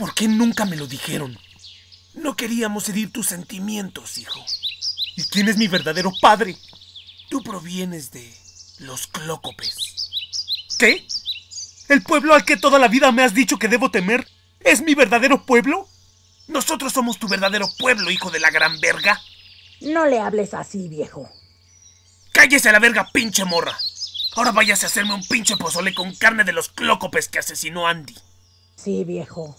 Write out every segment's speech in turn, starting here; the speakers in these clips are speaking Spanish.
¿Por qué nunca me lo dijeron? No queríamos herir tus sentimientos, hijo. ¿Y quién es mi verdadero padre? Tú provienes de los clócopes. ¿Qué? ¿El pueblo al que toda la vida me has dicho que debo temer es mi verdadero pueblo? Nosotros somos tu verdadero pueblo, hijo de la gran verga. No le hables así, viejo. Cállese a la verga, pinche morra. Ahora váyase a hacerme un pinche pozole con carne de los clócopes que asesinó Andy. Sí, viejo.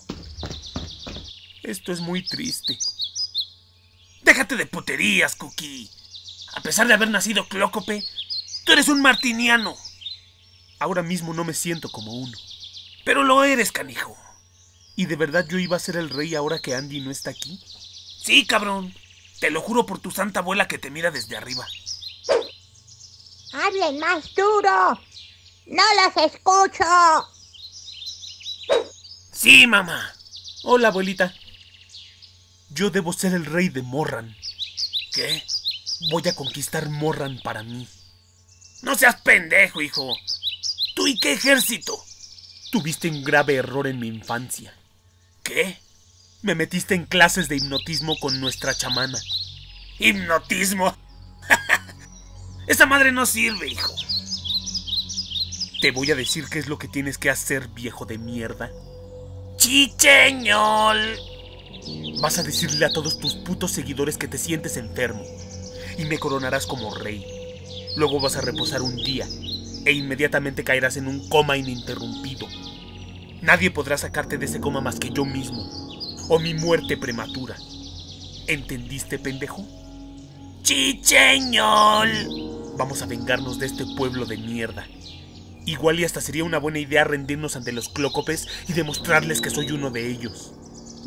Esto es muy triste. Déjate de puterías, Cookie. A pesar de haber nacido clócope, tú eres un martiniano. Ahora mismo no me siento como uno. Pero lo eres, canijo. ¿Y de verdad yo iba a ser el rey ahora que Andy no está aquí? Sí, cabrón. Te lo juro por tu santa abuela que te mira desde arriba. ¡Hablen más duro! ¡No los escucho! Sí, mamá. Hola, abuelita. Yo debo ser el rey de Morran. ¿Qué? Voy a conquistar Morran para mí. No seas pendejo, hijo. ¿Tú y qué ejército? Tuviste un grave error en mi infancia. ¿Qué? Me metiste en clases de hipnotismo con nuestra chamana. ¿Hipnotismo? Esa madre no sirve, hijo. Te voy a decir qué es lo que tienes que hacer, viejo de mierda. Chicheñol. Vas a decirle a todos tus putos seguidores que te sientes enfermo y me coronarás como rey. Luego vas a reposar un día e inmediatamente caerás en un coma ininterrumpido. Nadie podrá sacarte de ese coma más que yo mismo o mi muerte prematura. ¿Entendiste, pendejo? ¡Chicheñol! Vamos a vengarnos de este pueblo de mierda. Igual y hasta sería una buena idea rendirnos ante los clócopes y demostrarles que soy uno de ellos.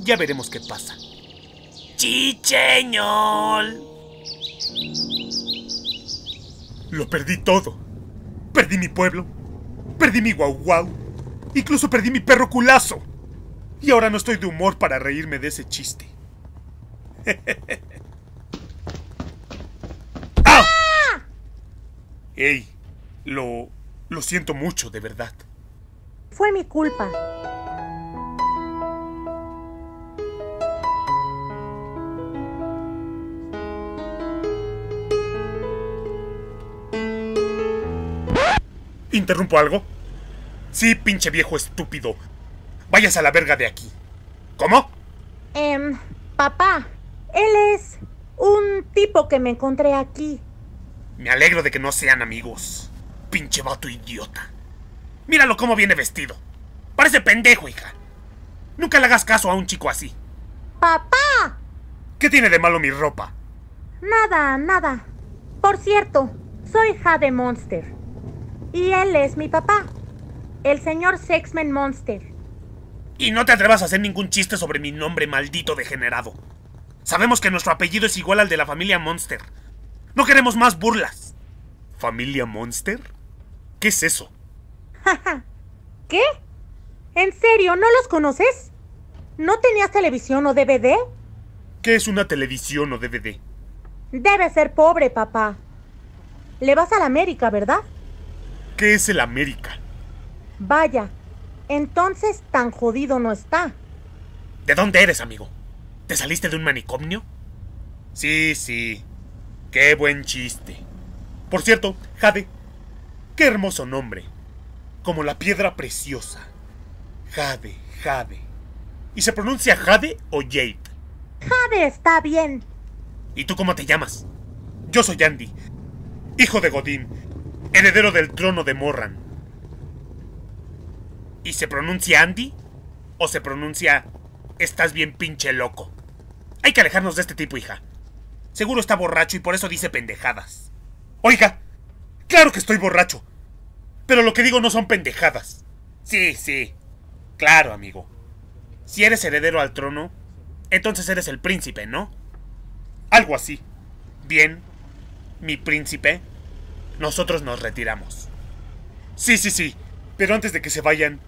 Ya veremos qué pasa. ¡Chicheñol! Lo perdí todo. Perdí mi pueblo. Perdí mi guau guau. Incluso perdí mi perro culazo. Y ahora no estoy de humor para reírme de ese chiste. ¡Ah! ¡Ey! Lo. Lo siento mucho, de verdad. Fue mi culpa. ¿Interrumpo algo? Sí, pinche viejo estúpido. Vayas a la verga de aquí. ¿Cómo? Eh, papá, él es un tipo que me encontré aquí. Me alegro de que no sean amigos. Pinche vato idiota. Míralo cómo viene vestido. Parece pendejo, hija. Nunca le hagas caso a un chico así. ¡Papá! ¿Qué tiene de malo mi ropa? Nada, nada. Por cierto, soy Jade Monster. Y él es mi papá, el señor Sexman Monster. Y no te atrevas a hacer ningún chiste sobre mi nombre maldito degenerado. Sabemos que nuestro apellido es igual al de la familia Monster. No queremos más burlas. ¿Familia Monster? ¿Qué es eso? ¿Qué? ¿En serio? ¿No los conoces? ¿No tenías televisión o DVD? ¿Qué es una televisión o DVD? Debe ser pobre, papá. Le vas a la América, ¿verdad? ¿Qué es el América? Vaya, entonces tan jodido no está. ¿De dónde eres, amigo? ¿Te saliste de un manicomio? Sí, sí. Qué buen chiste. Por cierto, Jade, qué hermoso nombre. Como la piedra preciosa. Jade, Jade. ¿Y se pronuncia Jade o Jade? Jade está bien. ¿Y tú cómo te llamas? Yo soy Andy, hijo de Godín, heredero del trono de Morran. ¿Y se pronuncia Andy? ¿O se pronuncia estás bien pinche loco? Hay que alejarnos de este tipo, hija. Seguro está borracho y por eso dice pendejadas. Oiga, claro que estoy borracho. Pero lo que digo no son pendejadas. Sí, sí. Claro, amigo. Si eres heredero al trono, entonces eres el príncipe, ¿no? Algo así. Bien, mi príncipe. Nosotros nos retiramos. Sí, sí, sí. Pero antes de que se vayan,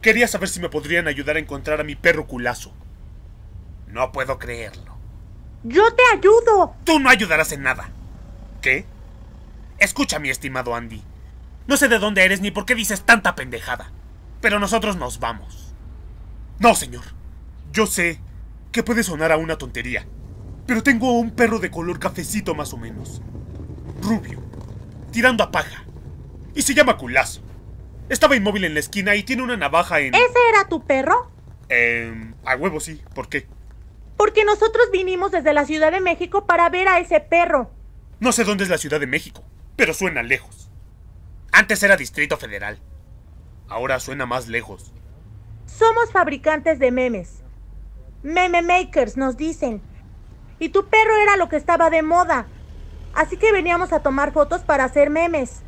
quería saber si me podrían ayudar a encontrar a mi perro culazo. No puedo creerlo. Yo te ayudo. Tú no ayudarás en nada. ¿Qué? Escucha, mi estimado Andy. No sé de dónde eres ni por qué dices tanta pendejada. Pero nosotros nos vamos. No, señor. Yo sé que puede sonar a una tontería. Pero tengo un perro de color cafecito más o menos. Rubio tirando a paja. Y se llama Culazo. Estaba inmóvil en la esquina y tiene una navaja en... ¿Ese era tu perro? Eh, a huevo sí. ¿Por qué? Porque nosotros vinimos desde la Ciudad de México para ver a ese perro. No sé dónde es la Ciudad de México, pero suena lejos. Antes era Distrito Federal. Ahora suena más lejos. Somos fabricantes de memes. Meme makers, nos dicen. Y tu perro era lo que estaba de moda. Así que veníamos a tomar fotos para hacer memes.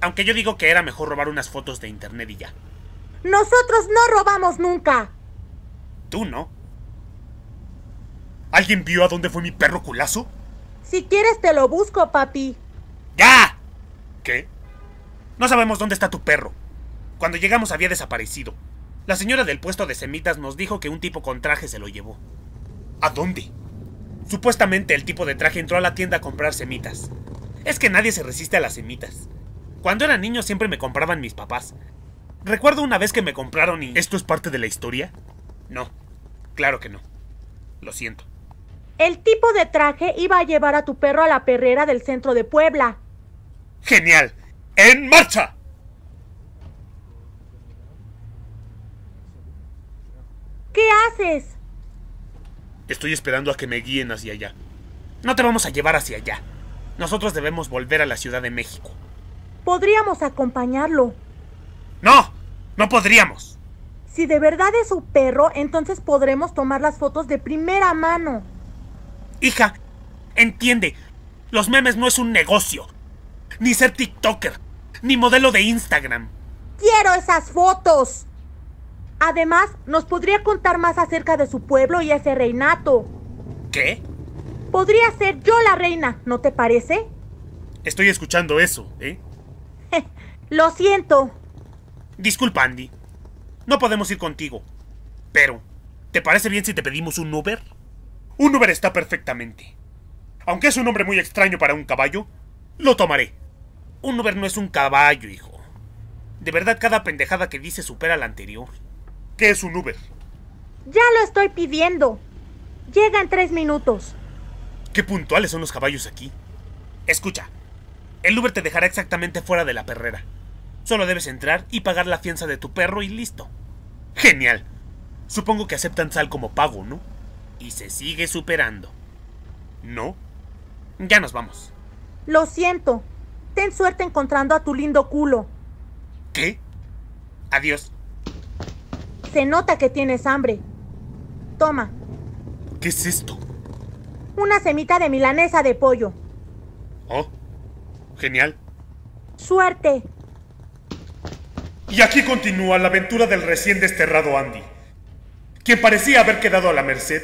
Aunque yo digo que era mejor robar unas fotos de internet y ya. Nosotros no robamos nunca. Tú no. ¿Alguien vio a dónde fue mi perro culazo? Si quieres te lo busco, papi. ¡Ya! ¿Qué? No sabemos dónde está tu perro. Cuando llegamos había desaparecido. La señora del puesto de semitas nos dijo que un tipo con traje se lo llevó. ¿A dónde? Supuestamente el tipo de traje entró a la tienda a comprar semitas. Es que nadie se resiste a las semitas. Cuando era niño siempre me compraban mis papás. Recuerdo una vez que me compraron y... ¿Esto es parte de la historia? No, claro que no. Lo siento. El tipo de traje iba a llevar a tu perro a la perrera del centro de Puebla. Genial. ¡En marcha! ¿Qué haces? Estoy esperando a que me guíen hacia allá. No te vamos a llevar hacia allá. Nosotros debemos volver a la Ciudad de México. Podríamos acompañarlo. No, no podríamos. Si de verdad es su perro, entonces podremos tomar las fotos de primera mano. Hija, entiende, los memes no es un negocio. Ni ser TikToker, ni modelo de Instagram. Quiero esas fotos. Además, nos podría contar más acerca de su pueblo y ese reinato. ¿Qué? Podría ser yo la reina, ¿no te parece? Estoy escuchando eso, ¿eh? Lo siento. Disculpa, Andy. No podemos ir contigo. Pero, ¿te parece bien si te pedimos un Uber? Un Uber está perfectamente. Aunque es un nombre muy extraño para un caballo, lo tomaré. Un Uber no es un caballo, hijo. De verdad, cada pendejada que dice supera la anterior. ¿Qué es un Uber? Ya lo estoy pidiendo. Llegan tres minutos. Qué puntuales son los caballos aquí. Escucha, el Uber te dejará exactamente fuera de la perrera. Solo debes entrar y pagar la fianza de tu perro y listo. Genial. Supongo que aceptan sal como pago, ¿no? Y se sigue superando. ¿No? Ya nos vamos. Lo siento. Ten suerte encontrando a tu lindo culo. ¿Qué? Adiós. Se nota que tienes hambre. Toma. ¿Qué es esto? Una semita de milanesa de pollo. Oh, genial. Suerte. Y aquí continúa la aventura del recién desterrado Andy, quien parecía haber quedado a la merced,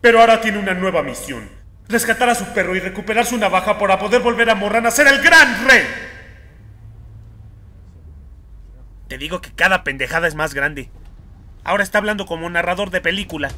pero ahora tiene una nueva misión. Rescatar a su perro y recuperar su navaja para poder volver a Morran a ser el gran rey. Te digo que cada pendejada es más grande. Ahora está hablando como narrador de película.